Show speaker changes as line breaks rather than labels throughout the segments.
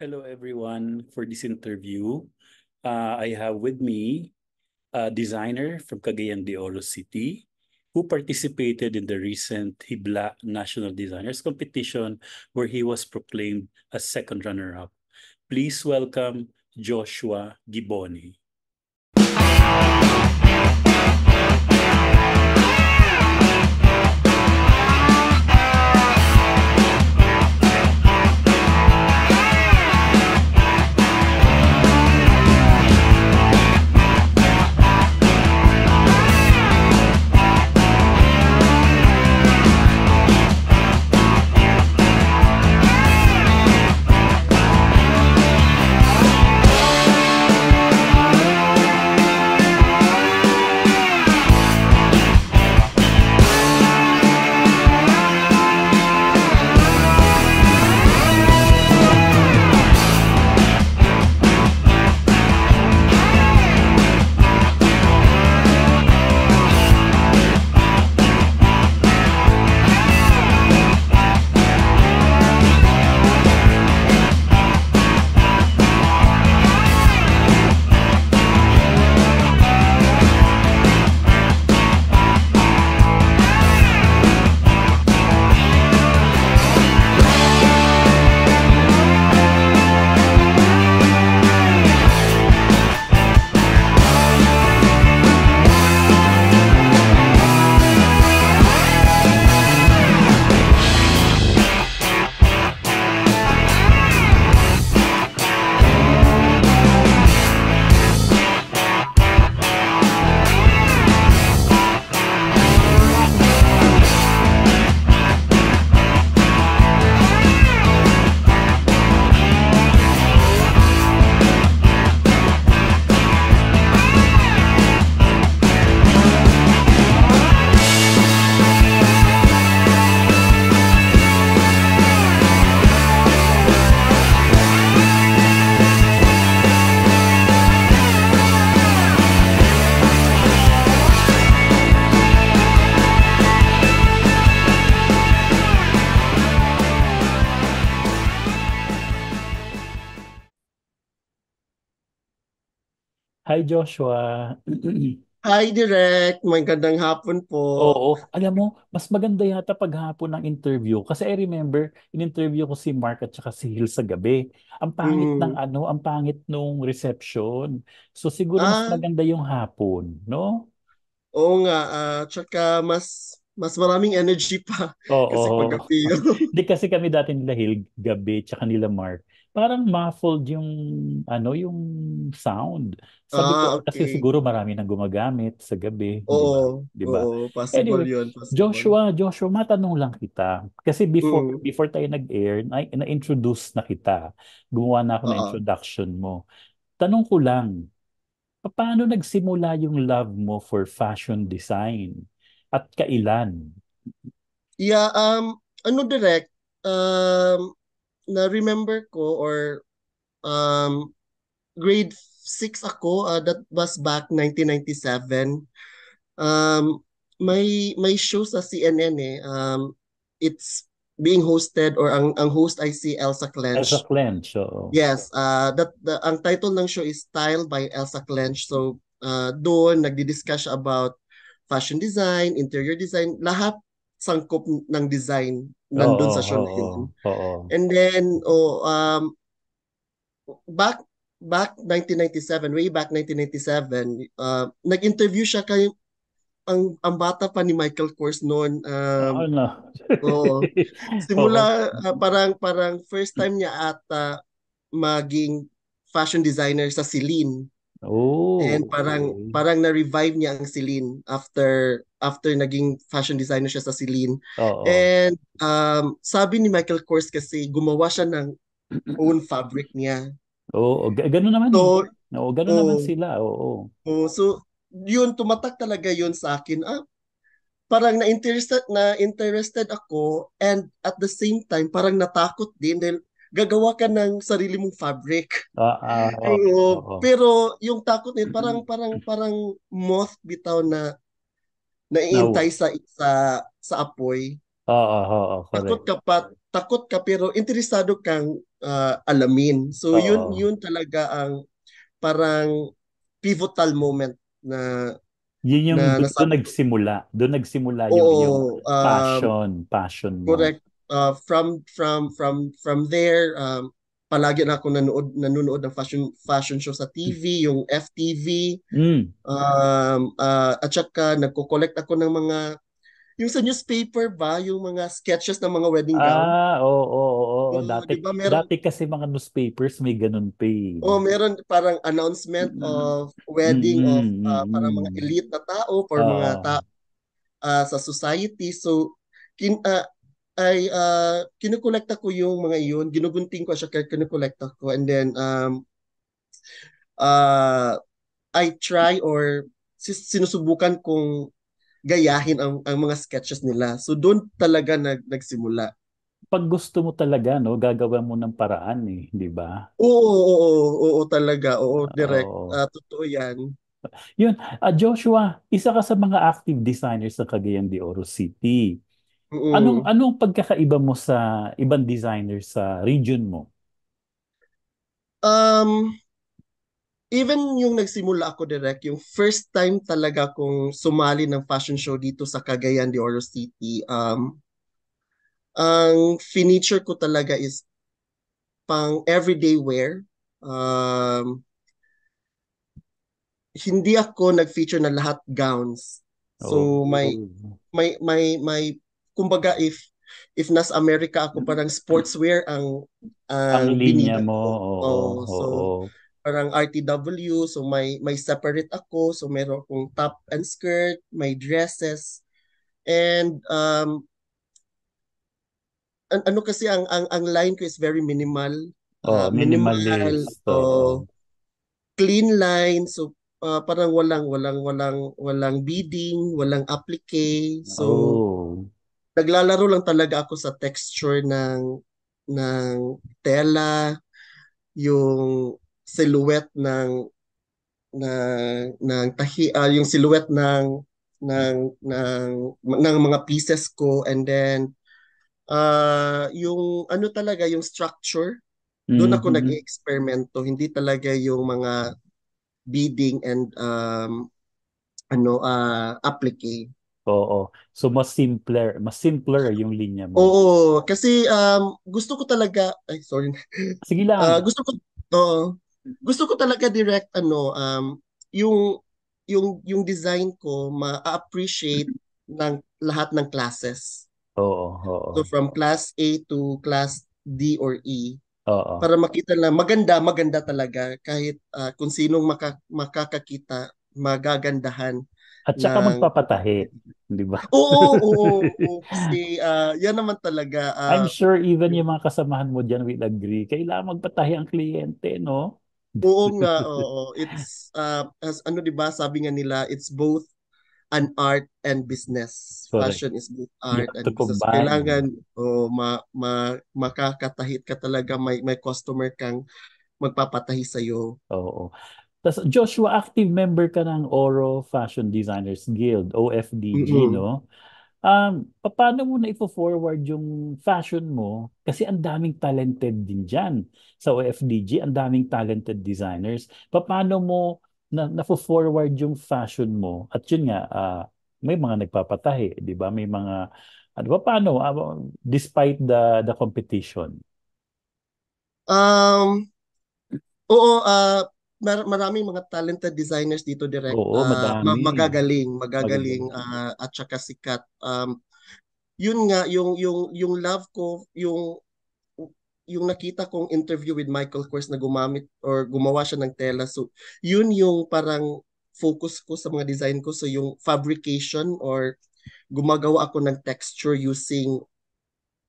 Hello, everyone, for this interview.
Uh, I have with me a designer from Cagayan de Oro City who participated in the recent Hibla National Designers Competition where he was proclaimed a second runner-up. Please welcome Joshua Giboni.
Joshua. Hi, Direk. gandang hapon po.
Oo. Alam mo, mas maganda yata paghapon ng interview. Kasi I remember, in-interview ko si Mark at saka si Hill sa gabi. Ang pangit Mm. ng ano, ang pangit nung reception. So siguro mas Ah, maganda yung hapon, no?
oo nga. ah, tsaka mas, mas maraming energy pa kasi pag Oo.
Hindi kasi kami dati nila Hill gabi tsaka nila Mark parang muffled yung ano yung sound. Sabi ah, ko okay. kasi siguro marami nang gumagamit sa gabi, oo, di ba? Oo, possible anyway, yun, possible. Joshua, Joshua, matanong lang kita. Kasi before mm. before tayo nag-air, na- introduce na kita. Gumawa na ako uh-huh. ng introduction mo. Tanong ko lang, paano nagsimula yung love mo for fashion design at kailan?
Yeah, um ano direct um na remember ko or um grade 6 ako uh, that was back 1997 um may may show sa CNN eh um it's being hosted or ang ang host ay si Elsa Clench. Elsa
Clench. So
yes, uh that the, ang title ng show is Style by Elsa Clench. So uh doon nagdi-discuss about fashion design, interior design, lahat sangkop ng design nandun oh, sa show oh, na Oh, oh. And then, oh, um, back back 1997, way back 1997, uh, nag-interview siya kay ang ang bata pa ni Michael Kors noon. Um, oh, no. oo. Simula oh. uh, parang parang first time niya ata maging fashion designer sa Celine. Oh. And parang parang na-revive niya ang Celine after after naging fashion designer siya sa Celine. Oh, oh. And um, sabi ni Michael Kors kasi gumawa siya ng own fabric niya. Oo, oh, oh, ganun naman. So, Oo, oh, ganun oh, naman sila. Oo. Oh, oh. oh, so yun tumatak talaga yun sa akin. Ah, parang na interested na interested ako and at the same time parang natakot din dahil gagawa ka ng sarili mong fabric. Uh, uh, ah, Ay, oh, oh, oh. Pero yung takot nito parang parang parang moth bitaw na naiintay no. sa sa sa apoy. Oo, oo, oo. Takot ka pa, takot ka pero interesado kang uh, alamin. So oh. yun yun talaga ang parang pivotal moment na yun yung na, doon,
nagsimula. Doon nagsimula
yung, yung um, passion,
uh, passion mo. Correct.
Uh, from from from from there um palagi na ako nanood, nanonood ng fashion, fashion show sa TV, yung FTV. Mm. Um, uh, at saka nagko-collect ako ng mga, yung sa newspaper ba, yung mga sketches ng mga wedding gown.
Ah, oo, oo, oo. So, dati, diba, meron, dati kasi mga newspapers may ganun pa eh.
Oh, meron parang announcement mm. of wedding mm of uh, parang mga elite na tao for oh. mga tao uh, ah, sa society. So, kin, uh, ay uh, ah, kinukolekta ko yung mga iyon, ginugunting ko siya kaya kinukolekta ko and then um, uh, I try or sinusubukan kong gayahin ang, ang mga sketches nila. So doon talaga nag, nagsimula. Pag gusto mo talaga, no,
gagawa mo ng paraan eh, di ba?
Oo, oo, oo, oo, talaga. Oo, ah, direct. Oo. Uh, totoo yan.
Yun, uh, Joshua, isa ka sa mga active designers sa Cagayan de Oro City. Anong Mm. anong pagkakaiba mo sa ibang designer sa region mo?
Um, even yung nagsimula ako direct, yung first time talaga kong sumali ng fashion show dito sa Cagayan de Oro City, um, ang furniture ko talaga is pang everyday wear. Um, hindi ako nag-feature na lahat gowns. So Oh. my my my kumbaga if if nas America ako mm-hmm. parang sportswear ang uh, ang linya mo. Oo, oh, oh, so oh. parang RTW so may may separate ako so meron akong top and skirt, may dresses and um an- ano kasi ang ang ang line ko is very minimal.
Oh, ah, uh, minimalist. Minimal, so
Clean line so uh, parang walang walang walang walang beading, walang applique. So oh naglalaro lang talaga ako sa texture ng ng tela, yung silhouette ng ng ng tahi uh, yung silhouette ng ng ng ng mga pieces ko and then uh, yung ano talaga yung structure doon ako mm-hmm. nag-eksperimento hindi talaga yung mga beading and um ano uh applique
Oo. So mas simpler, mas simpler yung linya mo.
Oo, kasi um gusto ko talaga ay sorry. Sige lang. Uh, gusto ko to Gusto ko talaga direct ano um yung yung yung design ko ma-appreciate ng lahat ng classes.
Oo, oo. So
from class A to class D or E. Oo. Para makita na maganda, maganda talaga kahit uh, kung sinong maka, makakakita, magagandahan at saka ng...
magpapatahi, di ba? Oo, oo, oo.
Kasi uh, yan naman talaga. Uh, I'm sure
even yung mga kasamahan mo dyan will agree. Kailangan magpatahi ang kliyente,
no? oo nga, oo. It's, uh, as, ano di ba, sabi nga nila, it's both an art and business. Correct. Fashion is both art and business. Combine. Kailangan oh, ma, ma, makakatahit ka talaga, may, may customer kang magpapatahi sa iyo. Oo.
Tapos Joshua, active member ka ng Oro Fashion Designers Guild, OFDG, mm-hmm. no? Um, paano mo na ipo-forward yung fashion mo? Kasi ang daming talented din dyan. Sa OFDG, ang daming talented designers. Paano mo na na-forward yung fashion mo? At yun nga, uh, may mga nagpapatahi, di ba? May mga, ano ba, paano? Uh, despite the, the competition.
Um, oo, uh, mar- maraming mga talented designers dito direct. Oo, uh, ma- magagaling, magagaling uh, at saka sikat. Um, yun nga yung yung yung love ko, yung yung nakita kong interview with Michael Kors na gumamit or gumawa siya ng tela. So, yun yung parang focus ko sa mga design ko. So, yung fabrication or gumagawa ako ng texture using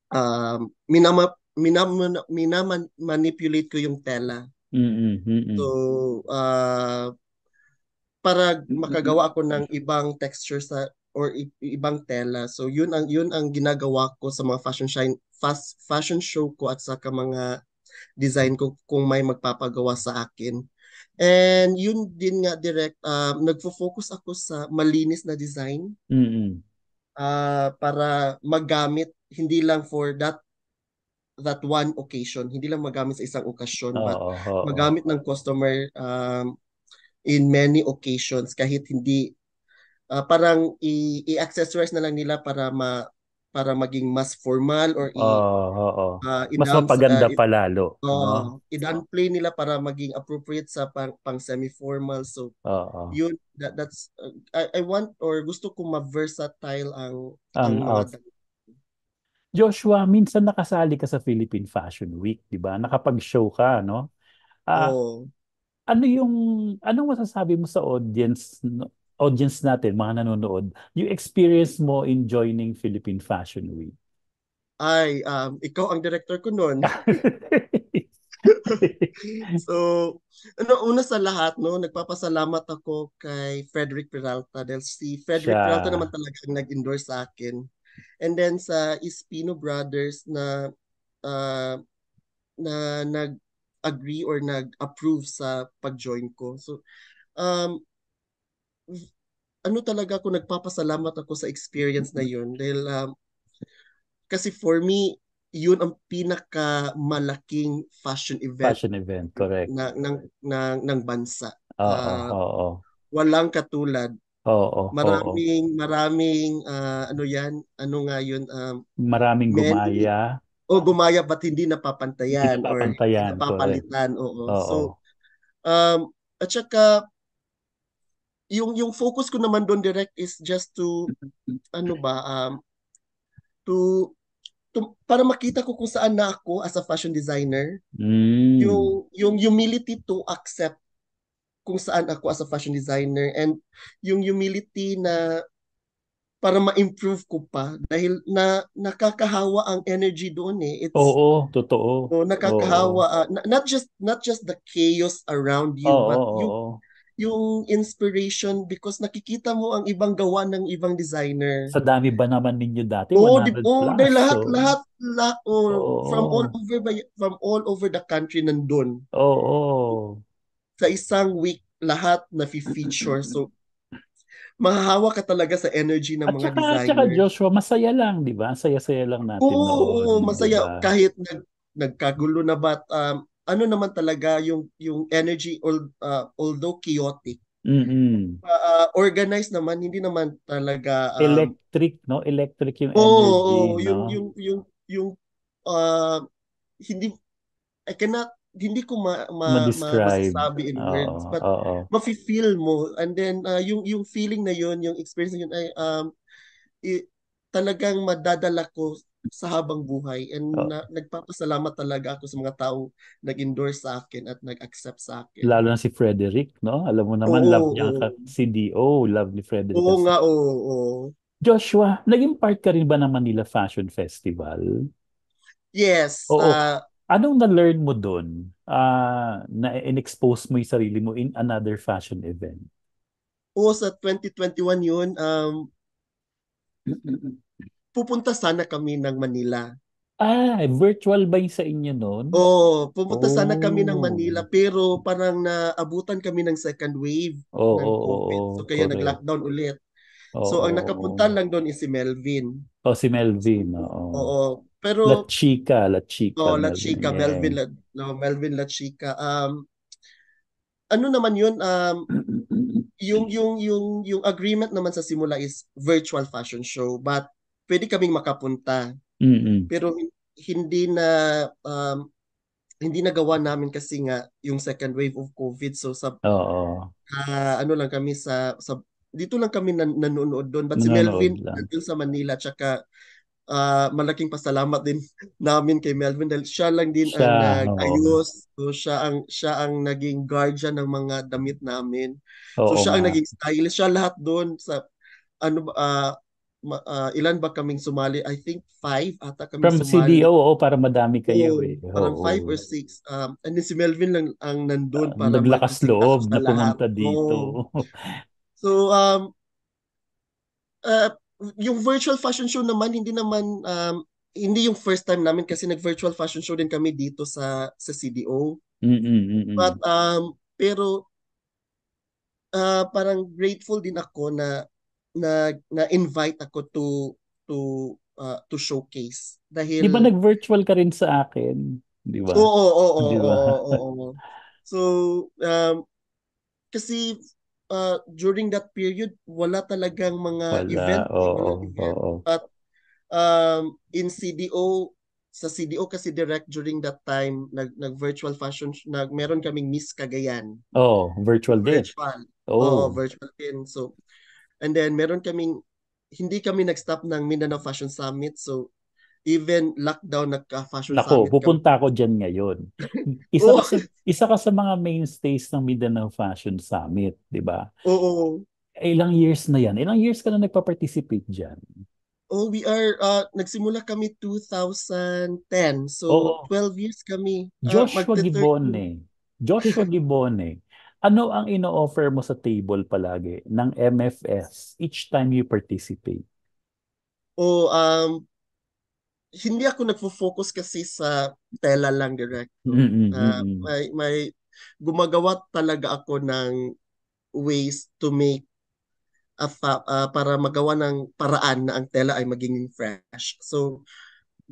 um, minama, minama, minama, manipulate ko yung tela.
Mm, mm. So,
uh, para makagawa ako ng ibang texture sa or i- ibang tela. So yun ang yun ang ginagawa ko sa mga fashion shine fast fashion show ko at saka mga design ko kung may magpapagawa sa akin. And yun din nga direct uh, nagfo-focus ako sa malinis na design. Mm-hmm. Uh, para magamit hindi lang for that that one occasion. Hindi lang magamit sa isang okasyon, oh, but oh, magamit ng customer um, in many occasions kahit hindi uh, parang i- i-accessorize na lang nila para ma para maging mas formal or i- oh, oh, oh. Uh, mas mapaganda uh, pa lalo. Uh, oh. I-downplay nila para maging appropriate sa pang, pang semi-formal. So oh, oh. yun that, that's uh, I, I want or gusto ko ma-versatile ang ang, ang out,
Joshua, minsan nakasali ka sa Philippine Fashion Week, 'di ba? Nakapag-show ka, no? Ah, Oo. ano yung anong masasabi mo sa audience audience natin, mga nanonood, yung experience mo in joining Philippine Fashion Week?
Ay, um, ikaw ang director ko noon. so, ano, una sa lahat, no, nagpapasalamat ako kay Frederick Peralta dahil si Frederick Siya. Peralta naman talaga ang nag-endorse sa akin. And then sa Espino Brothers na uh, na nag-agree or nag-approve sa pag-join ko. So um ano talaga ako nagpapasalamat ako sa experience na yun dahil um, kasi for me yun ang pinaka malaking fashion event fashion event correct na ng ng ng bansa oo uh, ah, oo, oo walang katulad
Oo. Maraming
oo. maraming uh, ano 'yan? Ano nga 'yun? Um,
maraming gumaya.
O oh, gumaya ba't hindi napapantayan, hindi napapantayan or napapalitan, oo. oo. So um at saka yung yung focus ko naman doon direct is just to ano ba um to to, para makita ko kung saan na ako as a fashion designer.
Mm. Yung
yung humility to accept kung saan ako as a fashion designer and yung humility na para ma-improve ko pa dahil na nakakahawa ang energy doon eh it's
Oo, totoo. No,
nakakahawa oo. Uh, not just not just the chaos around you oo, but yung oo. yung inspiration because nakikita mo ang ibang gawa ng ibang designer. Sa dami
ba naman ninyo dati? Oo, di, oh, plus, lahat, so. lahat
lahat oh, oo. from all over from all over the country nandun. Oo sa isang week lahat na feature. So, mahahawa ka talaga sa energy ng mga saka, designer. At saka
Joshua, masaya lang, di ba? Saya-saya lang natin. Oo, noon, oo masaya. Diba?
Kahit nag, nagkagulo na ba, um, ano naman talaga yung yung energy uh, although chaotic.
mm
Uh, organized naman, hindi naman talaga um,
electric, no? Electric yung energy. oh, oh, no? yung yung
yung yung uh, hindi I cannot hindi ko ma, ma, ma-describe ma, in oh, words but oh, oh. mafi-feel mo and then uh, yung yung feeling na yun yung experience na yun ay um it, talagang madadala ko sa habang buhay and oh. na, nagpapasalamat talaga ako sa mga taong nag-endorse sa akin at nag-accept sa akin.
Lalo na si Frederick, no? Alam mo naman, oo, love niya oo. si DO, love ni Frederick. Oo kasi. nga,
oo, oo. Joshua,
naging part ka rin ba ng Manila Fashion Festival?
Yes. Oo. Uh,
Anong na-learn mo doon uh, ah, na in-expose mo yung sarili mo in another fashion event?
Oo, sa 2021 yun, um, pupunta sana kami ng Manila. Ah, virtual ba yung sa inyo noon? Oo, pumunta oh. sana kami ng Manila oh. pero parang naabutan kami ng second wave oh, ng
COVID. Oh, so kaya correct. nag-lockdown ulit. Oh, so ang
nakapunta oh, lang doon is si Melvin.
Oh, si Melvin. Oo. Oh. Oo. Pero La Chica, La Chica. Oh, La Chica, Melvin, Melvin La,
no, Melvin La Chica. Um ano naman 'yun um yung yung yung yung agreement naman sa simula is virtual fashion show but pwede kaming makapunta. Mm-hmm. Pero hindi na um, hindi nagawa namin kasi nga yung second wave of COVID so sa Uh, ano lang kami sa sa dito lang kami nan- nanonood doon but si Melvin doon sa Manila tsaka uh, malaking pasalamat din namin kay Melvin dahil siya lang din siya, ang nag-ayos. so siya ang siya ang naging guardian ng mga damit namin. Oo, so siya ang naging stylist, siya lahat doon sa ano uh, uh, ilan ba kaming sumali? I think five ata kami From sumali. From CDO,
oh, para madami kayo. Oh, eh. parang oo. five or
six. Um, and then si Melvin lang ang nandun. Uh, para
naglakas loob na pumunta
dito. Oh. So, um, uh, yung virtual fashion show naman hindi naman um, hindi yung first time namin kasi nag-virtual fashion show din kami dito sa sa CDO.
Mm-mm, mm-mm. But
um pero uh, parang grateful din ako na na na-invite ako to to uh, to showcase dahil Di ba
nag-virtual ka rin sa akin,
di ba? Oo, oo, oo, diba? oo, oo,
oo. So um kasi uh, during that period, wala talagang mga wala, event. Oo, Oo. But um, in CDO, sa CDO kasi direct during that time, nag, nag virtual fashion, nag, meron kaming Miss Cagayan.
Oh, virtual din. Virtual. Oh. oh, virtual
din. So, and then meron kaming, hindi kami nag-stop ng Mindanao Fashion Summit. So, even lockdown nagka-fashion Nako, summit. pupunta
ako diyan ngayon.
Isa oh. ka
isa ka sa mga mainstays ng Mindanao Fashion Summit, 'di ba? Oo. Oh, oh. Ilang years na 'yan? Ilang years ka na nagpa-participate diyan?
Oh, we are uh, nagsimula kami 2010. So oh. 12 years kami. Uh, Joshua uh, Gibone.
Joshua Gibone. Ano ang ino-offer mo sa table palagi ng MFS each time you participate?
Oh, um hindi ako nagfo-focus kasi sa tela lang direct.
Mm-hmm. Uh,
may may gumagawa talaga ako ng ways to make a fa- uh, para magawa ng paraan na ang tela ay maging fresh. So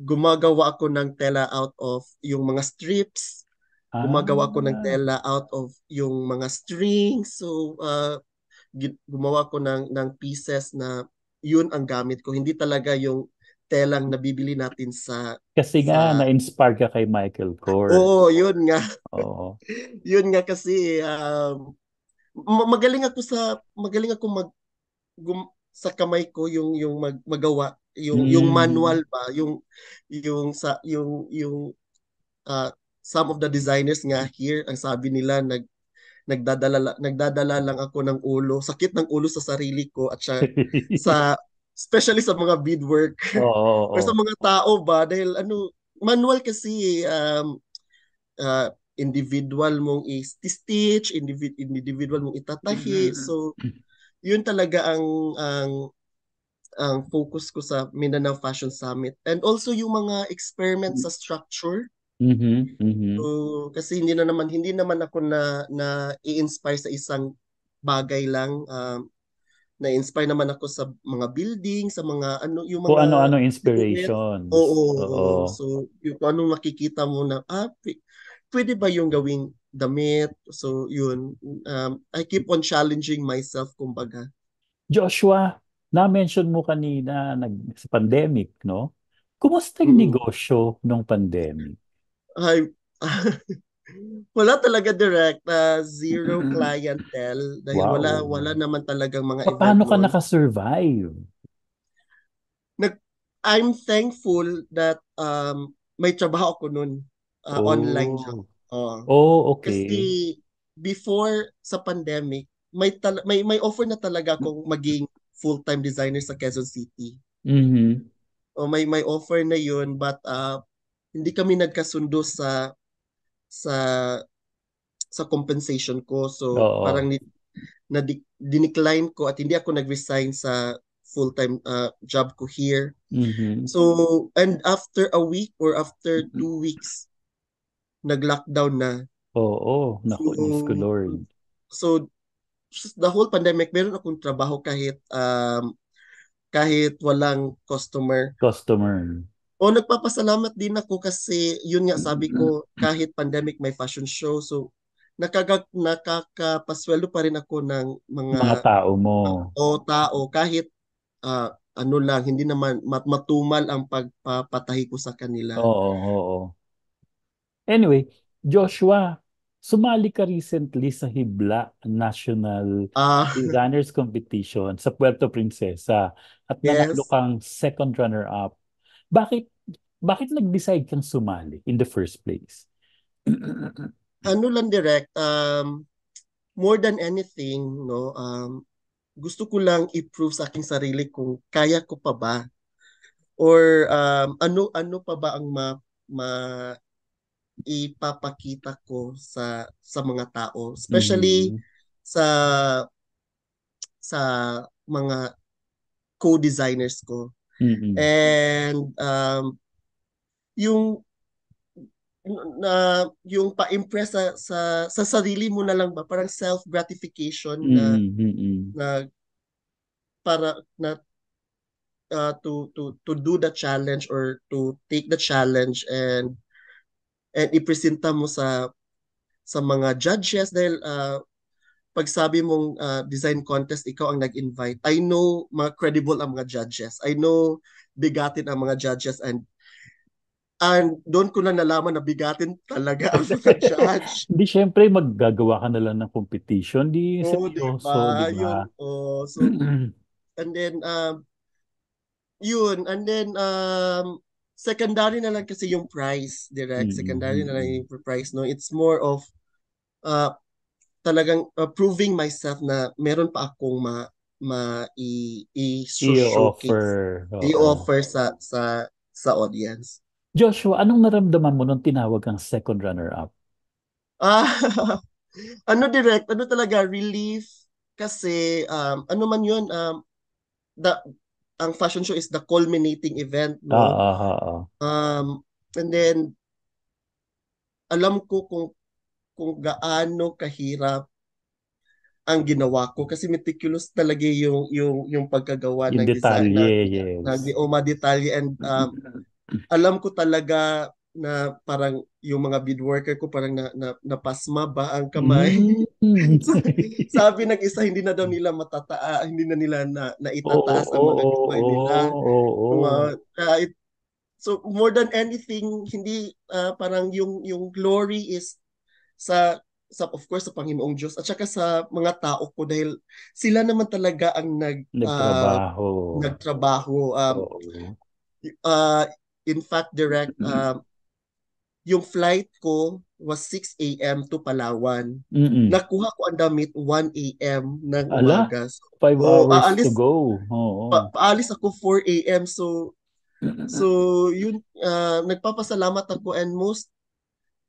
gumagawa ako ng tela out of yung mga strips. Ah. Gumagawa ako ng ah. tela out of yung mga strings. So uh, gumawa ko ng ng pieces na yun ang gamit ko. Hindi talaga yung telang nabibili natin sa Kasi nga sa...
na-inspire ka kay Michael
Kors. Oo, yun nga. Oo.
yun nga kasi um, magaling ako sa magaling ako mag gum, sa kamay ko yung yung mag, magawa yung hmm. yung mm. manual ba yung yung sa yung yung uh, some of the designers nga here ang sabi nila nag nagdadala nagdadala lang ako ng ulo sakit ng ulo sa sarili ko at siya sa especially sa mga beadwork work. Oo. Oh, oh, sa mga tao ba dahil ano manual kasi um uh, individual mong i-stitch, individ- individual mong itatahi. Mm-hmm. So yun talaga ang ang ang focus ko sa Mindanao Fashion Summit and also yung mga experiment sa structure.
Mm-hmm. Mm-hmm. So
kasi hindi na naman hindi naman ako na na i-inspire sa isang bagay lang um, na-inspire naman ako sa mga building, sa mga ano, yung mga... Kung ano-ano inspiration. Oo, oo, oo. So, yung anong nakikita mo na, ah, p- pwede ba yung gawing damit? So, yun. Um, I keep on challenging myself, kumbaga.
Joshua, na-mention mo kanina nag, sa pandemic, no? Kumusta yung mm. negosyo nung pandemic?
Ay, wala talaga direct uh, zero clientele dahil wow. wala wala naman talagang mga pa, paano ka
naka-survive
Nag, I'm thankful that um may trabaho ako noon ah, uh, oh. online siya uh,
oh okay kasi
before sa pandemic may tal- may may offer na talaga akong maging full-time designer sa Quezon City
mm-hmm.
o oh, may may offer na yun but uh, hindi kami nagkasundo sa sa sa compensation ko. So Oo. parang ni, na di, dinecline ko at hindi ako nagresign sa full-time uh, job ko here. Mm-hmm. So and after a week or after mm-hmm. two weeks nag-lockdown na.
Oo, naku, so, yes, Lord.
So the whole pandemic meron akong trabaho kahit um kahit walang customer.
Customer.
O nagpapasalamat din ako kasi yun nga sabi ko kahit pandemic may fashion show so nakagag nakakapasweldo pa rin ako ng mga mga
tao mo.
Uh, o tao kahit uh, ano lang hindi naman mat- matumal ang pagpapatahi ko sa kanila. Oo,
oo. Anyway, Joshua, sumali ka recently sa Hibla National uh, Designers Competition sa Puerto Princesa at yes. nanalo kang second runner-up. Bakit bakit nag-decide kang sumali in
the first place? ano lang direct um more than anything no um gusto ko lang i-prove sa aking sarili kung kaya ko pa ba or um ano ano pa ba ang ma, ma ipapakita ko sa sa mga tao especially mm-hmm. sa sa mga co-designers ko Mm-hmm. And um, yung na uh, yung pa-impress sa, sa sa sarili mo na lang ba parang self gratification na mm-hmm. mm-hmm. na para na uh, to to to do the challenge or to take the challenge and and ipresenta mo sa sa mga judges dahil uh, pag sabi mong uh, design contest, ikaw ang nag-invite, I know mga credible ang mga judges. I know bigatin ang mga judges and And doon ko lang nalaman na bigatin talaga ang mga judge.
Hindi, syempre, maggagawa ka na lang ng competition. Di, oh,
seryoso, diba? diba? Yun, oh, so, and then, um, yun, and then, um, secondary na lang kasi yung price, direct. Mm-hmm. Secondary na lang yung price, no? It's more of, uh, talagang uh, proving myself na meron pa akong ma ma i, i offer i-offer sa sa sa audience. Joshua, anong naramdaman mo nung tinawag ang second runner up? Ah, ano direct, ano talaga relief kasi um ano man 'yun um the ang fashion show is the culminating event no. Ah, ah, ah, ah. Um and then alam ko kung kung gaano kahirap ang ginawa ko kasi meticulous talaga yung yung yung pagkagawa yung ng detalye, design. Yes. Ng, o oh, detalye and um, alam ko talaga na parang yung mga bead worker ko parang na, na pasma ba ang kamay. Hmm. Sabi ng isa hindi na daw nila matataa, hindi na nila na itataas oh, ang mga kamay nila. Oh, oh, Mga, uh, it, so more than anything, hindi uh, parang yung yung glory is sa sa of course sa Panginoong Diyos at saka sa mga tao ko dahil sila naman talaga ang nag nagtrabaho uh, nagtrabaho um, oh. uh, in fact direct um, uh, yung flight ko was 6 a.m. to Palawan. Mm-mm. Nakuha ko ang damit 1 a.m. ng Ala, umaga. 5 so, oh, hours oh, paalis, to go.
Oh, oh. Pa-
paalis ako 4 a.m. So, so yun, uh, nagpapasalamat ako and most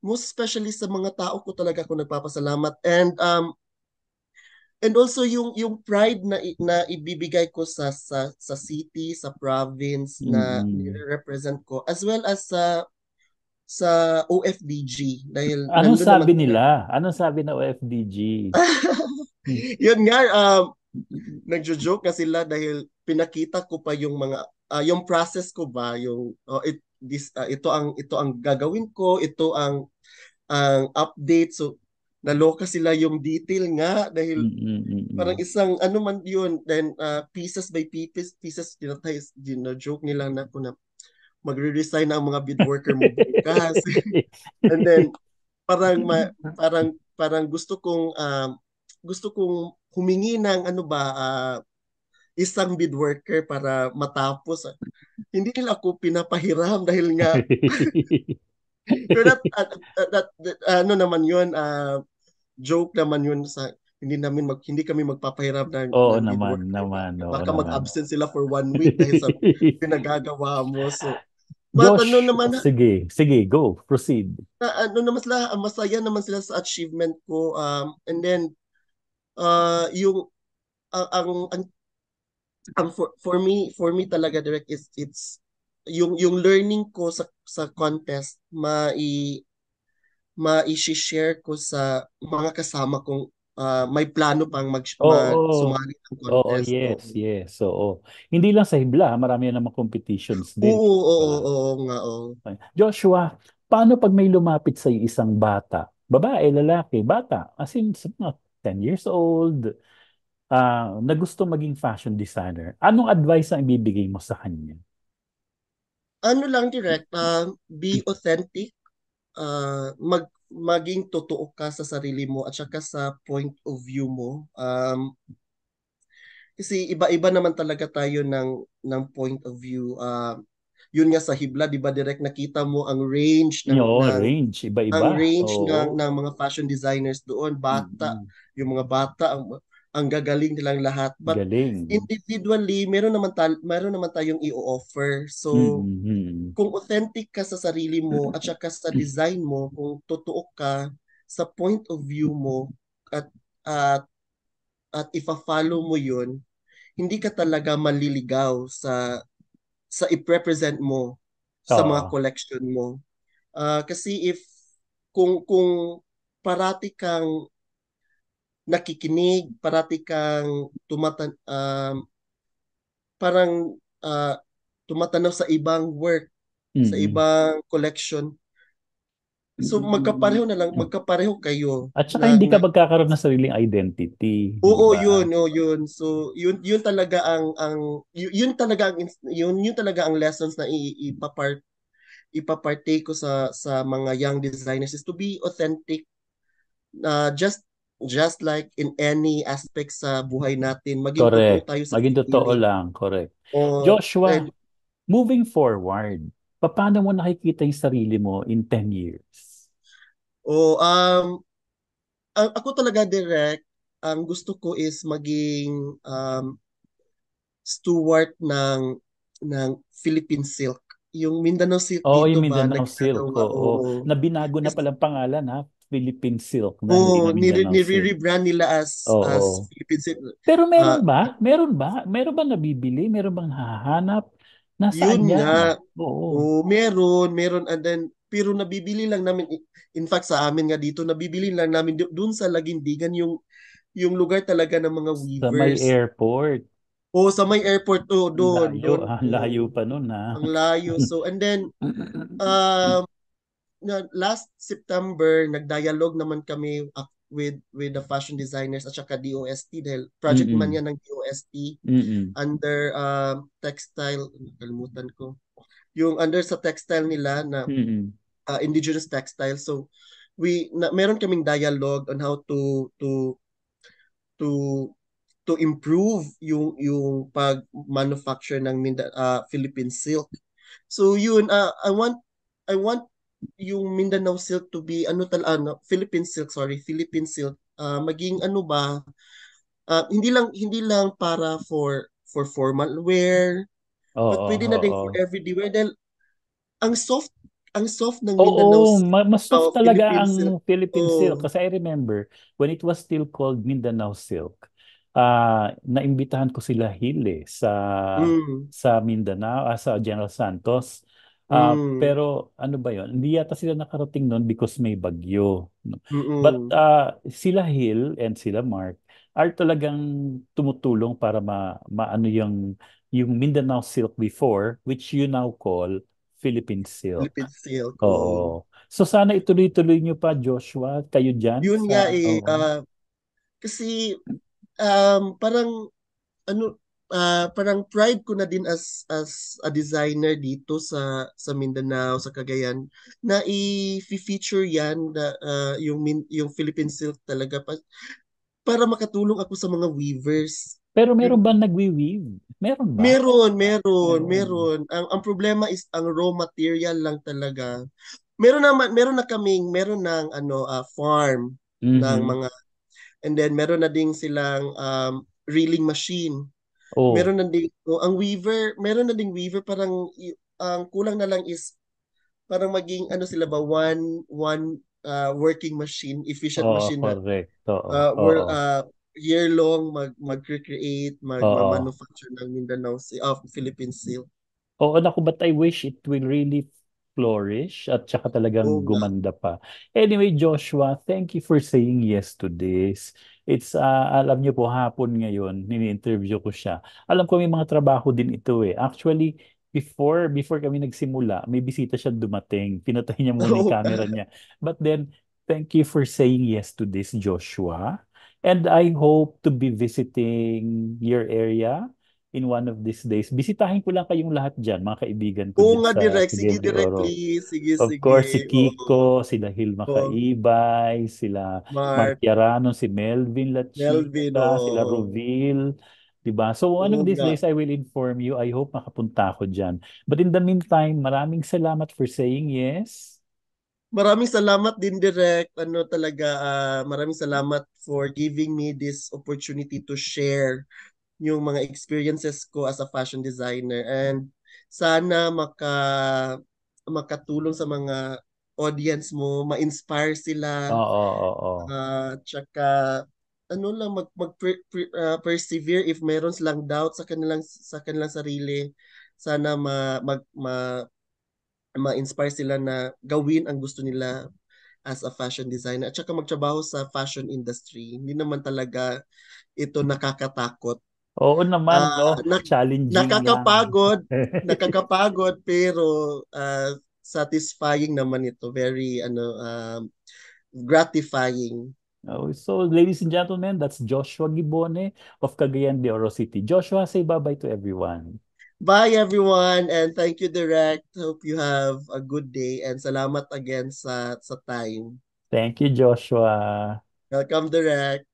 most especially sa mga tao ko talaga ako nagpapasalamat and um and also yung yung pride na na ibibigay ko sa sa sa city, sa province na mm mm-hmm. represent ko as well as sa sa OFDG dahil ano sabi naman,
nila? ano sabi na OFDG?
Yun nga um nagjo-joke na sila dahil pinakita ko pa yung mga uh, yung process ko ba yung uh, it, this uh, ito ang ito ang gagawin ko, ito ang ang update. So naloka sila yung detail nga dahil mm-hmm. parang isang ano man yun then uh, pieces by pieces pieces din you know, joke nila na ko na magre-resign na ang mga bid worker mo bukas and then parang ma, parang parang gusto kong uh, gusto kong humingi ng ano ba uh, isang bid worker para matapos. Hindi nila ako pinapahiram dahil nga Pero that, uh, that, that, ano naman 'yun, uh, joke naman 'yun sa hindi namin mag hindi kami magpapahiram ng Oo ng naman,
naman. Oo, Baka naman.
mag-absent sila for one week dahil sa pinagagawa mo. So But Josh, ano naman
Sige, sige, go, proceed.
Na, ano naman sila, masaya naman sila sa achievement ko um and then uh yung ang ang, ang um, for for me for me talaga direct is it's yung yung learning ko sa sa contest ma mai mai-share ko sa mga kasama kong uh, may plano pang mag, oh, mag sumali ng contest. Oh,
yes, oh. yes. so Oh, Hindi lang sa hibla, ah, marami na mga competitions din. Oo, oo, ah. oo, oo nga, oh. Joshua, paano pag may lumapit sa isang bata? Babae, lalaki, bata. As in, 10 years old, uh, na gusto maging fashion designer, anong advice ang ibibigay mo sa kanya?
Ano lang direct, uh, be authentic, uh, mag maging totoo ka sa sarili mo at saka sa point of view mo. Um, kasi iba-iba naman talaga tayo ng ng point of view. Uh, yun nga sa hibla, 'di ba, direct nakita mo ang range ng, Yo, ng
range, iba-iba. Ang range oh. ng,
ng mga fashion designers doon, bata, mm-hmm. yung mga bata, ang ang gagaling nilang lahat. But galing. individually, meron naman, ta- meron naman tayong i-offer. So, mm-hmm. kung authentic ka sa sarili mo at saka sa design mo, kung totoo ka sa point of view mo at at at ifa-follow mo 'yun, hindi ka talaga maliligaw sa sa i-represent mo oh. sa mga collection mo. Uh, kasi if kung kung parati kang nakikinig, parati kang tumatan um, parang uh, tumatanaw sa ibang work, mm-hmm. sa ibang collection. So mm-hmm. magkapareho na lang, mm-hmm. magkapareho kayo.
At saka na, hindi ka magkakaroon ng sariling identity. Oo, diba?
yun, oo, yun. So yun yun talaga ang ang yun talaga ang yun yun talaga ang lessons na ipapart ipaparte ko sa sa mga young designers is to be authentic. Uh, just just like in any aspect sa buhay natin, maging correct. totoo tayo sa Maging totoo pili. lang, correct. Uh, Joshua, and,
moving forward, paano mo nakikita yung sarili mo in 10 years?
Oh, um, ako talaga direct, ang gusto ko is maging um, steward ng ng Philippine Silk. Yung Mindanao Silk oh, dito yung Mindanao Silk. oh, oh. Na binago na palang
pangalan ha. Philippine Silk. Oo, oh, nire-rebrand nila as, oh, as oh. Philippine Silk. Pero meron uh, ba? Meron ba? Meron ba nabibili? Meron bang hahanap? Nasaan yun yan? nga.
Oo. Oh, meron, meron. And then, pero nabibili lang namin, in fact sa amin nga dito, nabibili lang namin doon sa Lagindigan yung yung lugar talaga ng mga weavers. Sa may airport. Oh, sa may airport oh, doon. Layo, doon. Ang layo pa noon ha. Ah. Ang layo. So and then um na last September nagdialogue naman kami uh, with with the fashion designers at saka DOST dahil project mm-hmm. man yan ng DOST mm-hmm. under uh, textile nakalimutan ko yung under sa textile nila na mm-hmm. uh, indigenous textile so we na, meron kaming dialogue on how to to to to improve yung yung pag manufacture ng uh, Philippine silk so yun uh, I want I want yung Mindanao silk to be ano tal ano Philippine silk sorry Philippine silk uh, maging ano ba uh, hindi lang hindi lang para for for formal wear oh, but pwede oh, na din oh, for everyday wear dahil ang soft ang soft ng Mindanao. Oo, oh, mas soft oh, talaga Philippine ang silk. Philippine oh. silk kasi
I remember when it was still called Mindanao silk. Uh, naimbitahan ko sila Hile eh, sa mm. sa Mindanao uh, sa General Santos Ah, Mm. pero ano ba 'yon, hindi yata sila nakarating noon because may bagyo. But, Mm. ah, sila Hill and sila Mark are talagang tumutulong para ma maano yung yung Mindanao Silk before, which you now call Philippine Silk. Philippine
Silk, oo. Oo.
So sana ituloy-tuloy niyo pa Joshua, kayo diyan Yun nga eh, oo. ah,
kasi, um, parang ano uh, parang pride ko na din as as a designer dito sa sa Mindanao, sa Cagayan na i-feature 'yan na, uh, yung yung Philippine silk talaga pa, para makatulong ako sa mga weavers.
Pero meron ba nagwi-weave? Meron ba?
Meron, meron, meron. Ang ang problema is ang raw material lang talaga. Meron na meron na kaming, meron ng ano uh, farm
mm-hmm. ng mga
and then meron na ding silang um, reeling machine. Oh. Meron na din oh, ang Weaver, meron na ding Weaver parang ang kulang na lang is parang maging ano sila ba one one uh, working machine, efficient oh, machine correct. na. Oh, correct. uh, oh, we're, uh, ah, year long mag mag-create, mag-manufacture ng Mindanao Sea of Philippine Seal.
Oo, oh, naku, but I wish it will really flourish at saka talagang oh, gumanda pa. Anyway, Joshua, thank you for saying yes to this. It's, uh, alam niyo po, hapon ngayon, nini-interview ko siya. Alam ko may mga trabaho din ito eh. Actually, before before kami nagsimula, may bisita siya dumating. Pinatay niya muna yung camera niya. But then, thank you for saying yes to this, Joshua. And I hope to be visiting your area in one of these days. Bisitahin ko lang kayong lahat dyan, mga kaibigan ko. Oo nga, direct. Sige, directly.
Sige, of sige. Of course, si
Kiko, oh. sila Hilma oh. Kaibay, sila Mark. Martiarano, si Melvin Lachita, Melvin, oh. sila Roville. Diba? So one oh, of these God. days, I will inform you. I hope makapunta ako dyan. But in the meantime, maraming salamat for saying yes.
Maraming salamat din, Direct. Ano talaga, uh, maraming salamat for giving me this opportunity to share yung mga experiences ko as a fashion designer and sana maka makatulong sa mga audience mo, ma-inspire sila. Oo, oh, oo, oh, oo. Oh, uh, tsaka ano lang mag, mag per, per, uh, persevere if meron silang doubt sa kanilang sa kanilang sarili. Sana ma mag ma ma-inspire sila na gawin ang gusto nila as a fashion designer at saka magtrabaho sa fashion industry. Hindi naman talaga ito nakakatakot
Oo naman, uh,
no? Challenging Nakakapagod, nakakapagod pero uh, satisfying naman ito. Very ano um, gratifying. Oh, so ladies and gentlemen, that's Joshua Gibone
of Cagayan de Oro City. Joshua, say bye-bye to everyone.
Bye everyone and thank you Direct. Hope you have a good day and salamat again sa sa time.
Thank you Joshua.
Welcome Direct.